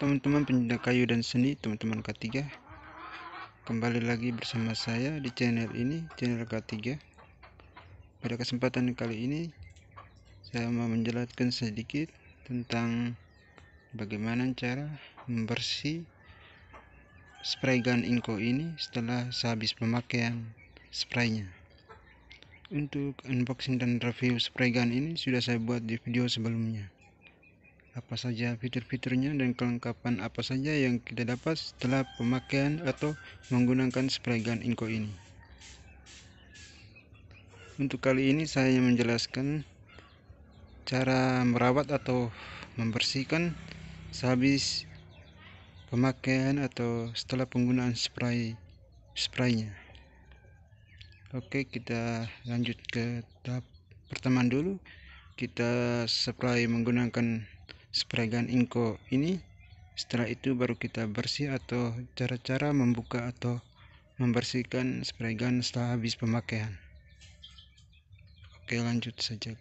teman-teman penyinta kayu dan seni teman-teman K3 kembali lagi bersama saya di channel ini channel K3 pada kesempatan kali ini saya mau menjelaskan sedikit tentang bagaimana cara membersih spray gun inko ini setelah sehabis pemakaian spraynya untuk unboxing dan review spray gun ini sudah saya buat di video sebelumnya apa saja fitur-fiturnya dan kelengkapan apa saja yang kita dapat setelah pemakaian atau menggunakan spray gun Inco ini untuk kali ini saya menjelaskan cara merawat atau membersihkan sehabis pemakaian atau setelah penggunaan spray spraynya oke kita lanjut ke tahap pertama dulu kita spray menggunakan spray gun inko ini setelah itu baru kita bersih atau cara-cara membuka atau membersihkan spray gun setelah habis pemakaian oke lanjut saja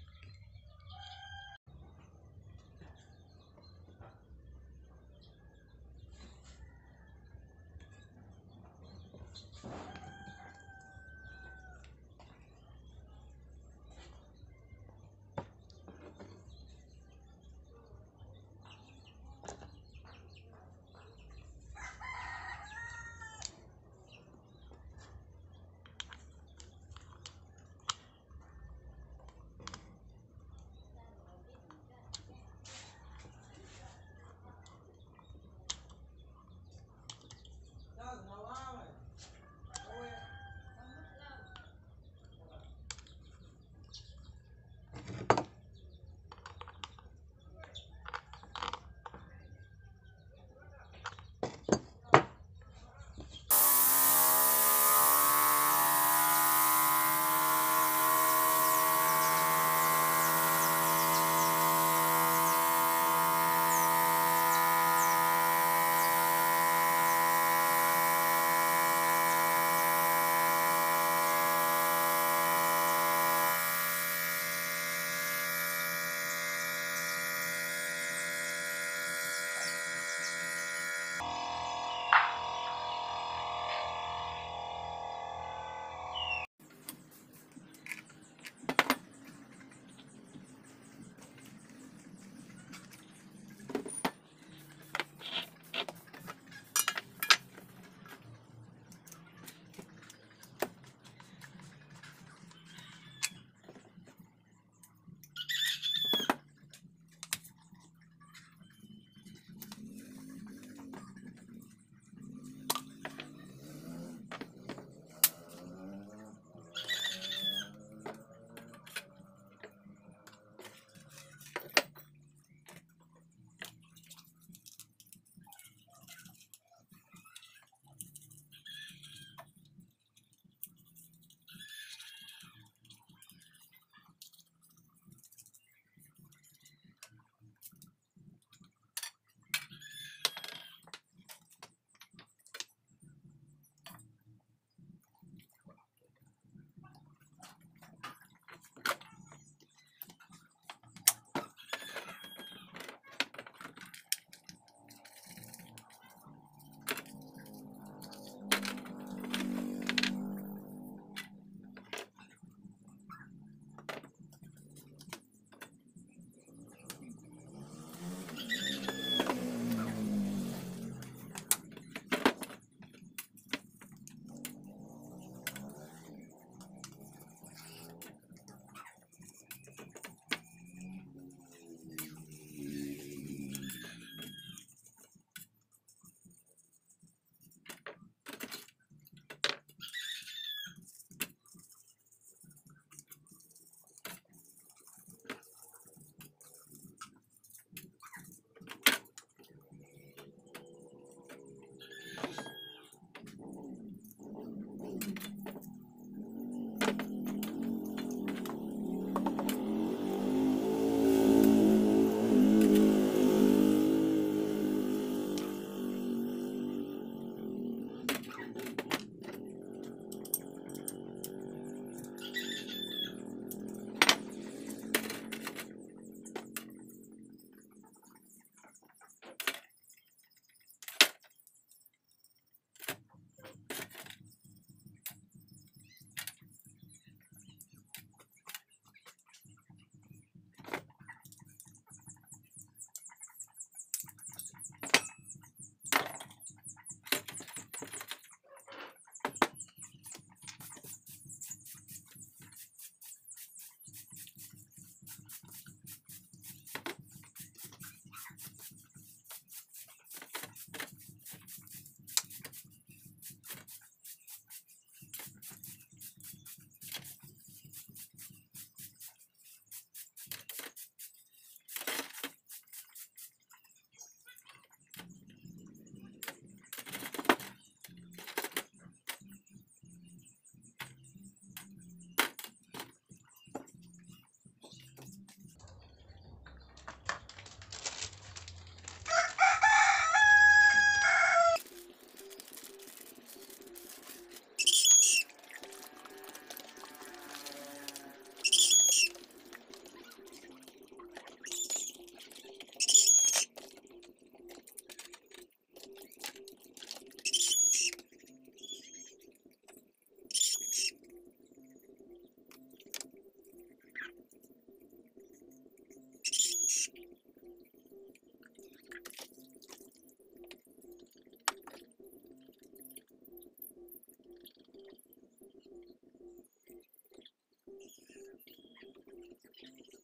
Thank you.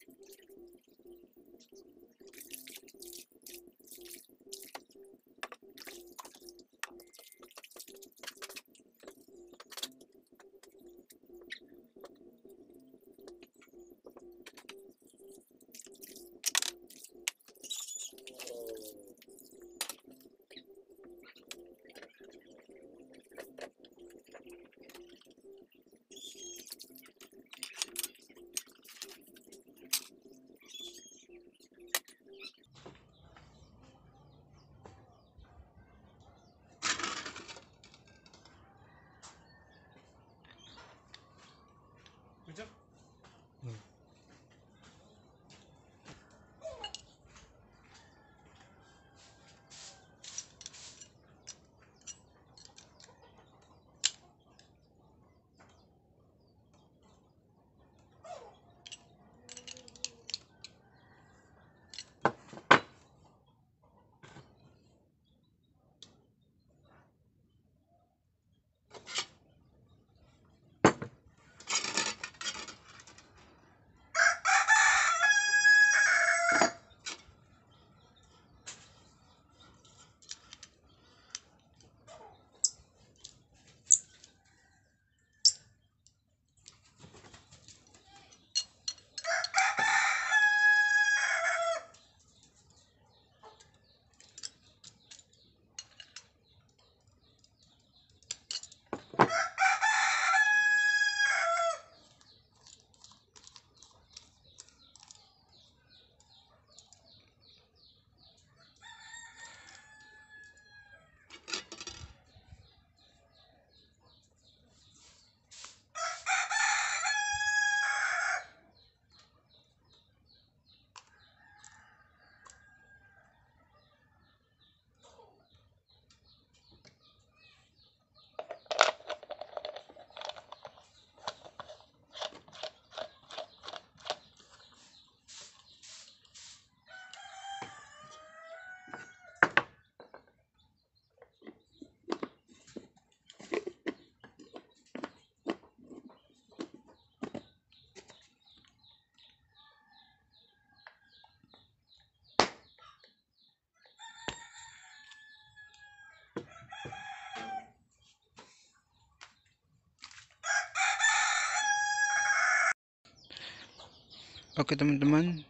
Oke teman-teman,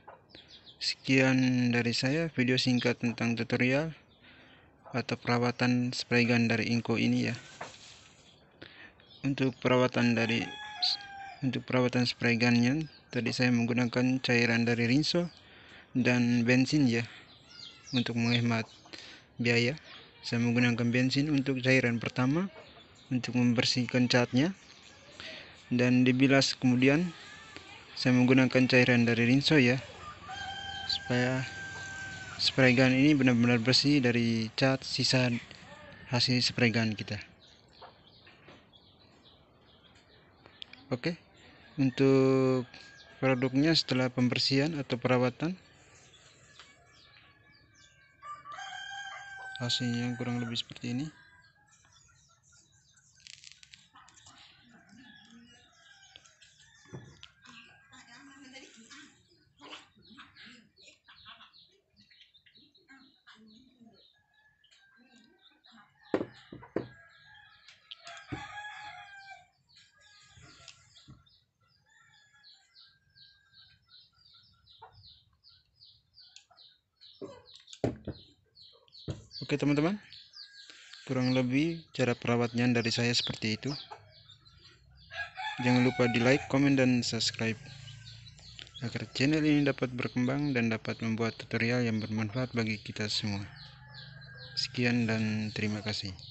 sekian dari saya video singkat tentang tutorial atau perawatan spray gun dari Inko ini ya. Untuk perawatan dari untuk perawatan spray gunnya tadi saya menggunakan cairan dari rinso dan bensin ya untuk menghemat biaya. Saya menggunakan bensin untuk cairan pertama untuk membersihkan catnya dan dibilas kemudian saya menggunakan cairan dari rinso ya supaya spray gun ini benar-benar bersih dari cat sisa hasil spray gun kita oke untuk produknya setelah pembersihan atau perawatan hasilnya kurang lebih seperti ini Oke teman-teman, kurang lebih cara perawatnya dari saya seperti itu. Jangan lupa di like, komen, dan subscribe agar channel ini dapat berkembang dan dapat membuat tutorial yang bermanfaat bagi kita semua. Sekian dan terima kasih.